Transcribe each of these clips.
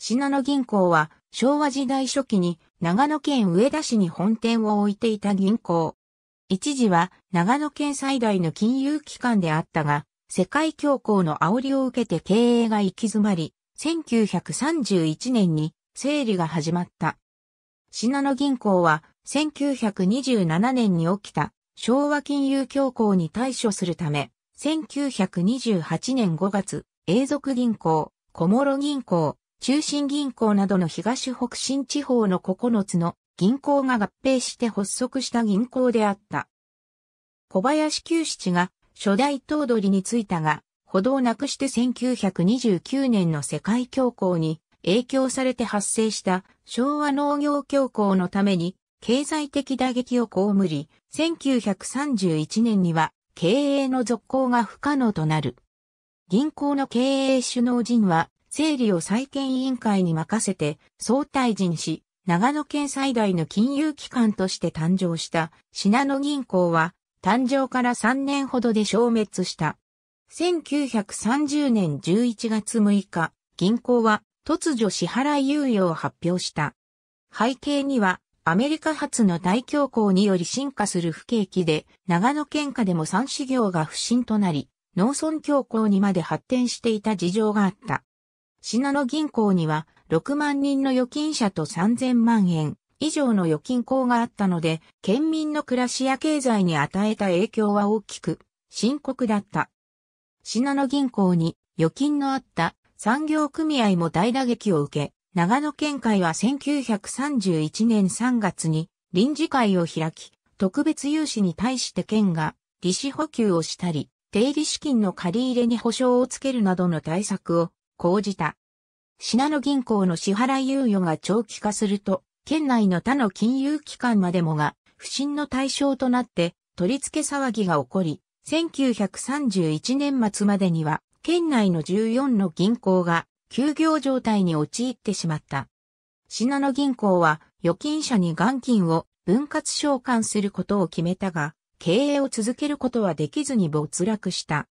信濃銀行は昭和時代初期に長野県上田市に本店を置いていた銀行。一時は長野県最大の金融機関であったが、世界恐慌の煽りを受けて経営が行き詰まり、1931年に整理が始まった。信濃銀行は1927年に起きた昭和金融恐慌に対処するため、1928年5月、永続銀行、小諸銀行、中心銀行などの東北新地方の9つの銀行が合併して発足した銀行であった。小林九七が初代頭取に就いたが、歩道なくして1929年の世界恐慌に影響されて発生した昭和農業恐慌のために経済的打撃を被り、1931年には経営の続行が不可能となる。銀行の経営首脳陣は整理を再建委員会に任せて、総退陣し、長野県最大の金融機関として誕生した信濃銀行は、誕生から3年ほどで消滅した。1930年11月6日、銀行は突如支払い猶予を発表した。背景には、アメリカ発の大恐慌により進化する不景気で、長野県下でも産市業が不振となり、農村恐慌にまで発展していた事情があった。信濃銀行には6万人の預金者と3000万円以上の預金口があったので、県民の暮らしや経済に与えた影響は大きく、深刻だった。信濃銀行に預金のあった産業組合も大打撃を受け、長野県会は1931年3月に臨時会を開き、特別融資に対して県が利子補給をしたり、定理資金の借り入れに保証をつけるなどの対策を講じた。品野銀行の支払い猶予が長期化すると、県内の他の金融機関までもが不審の対象となって取り付け騒ぎが起こり、1931年末までには県内の14の銀行が休業状態に陥ってしまった。品野銀行は預金者に元金を分割償還することを決めたが、経営を続けることはできずに没落した。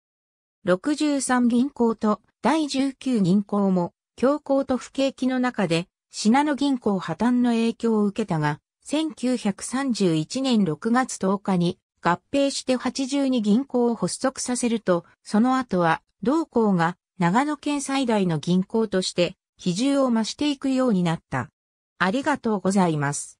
63銀行と第19銀行も、強行と不景気の中で、信濃銀行破綻の影響を受けたが、1931年6月10日に合併して82銀行を発足させると、その後は同行が長野県最大の銀行として比重を増していくようになった。ありがとうございます。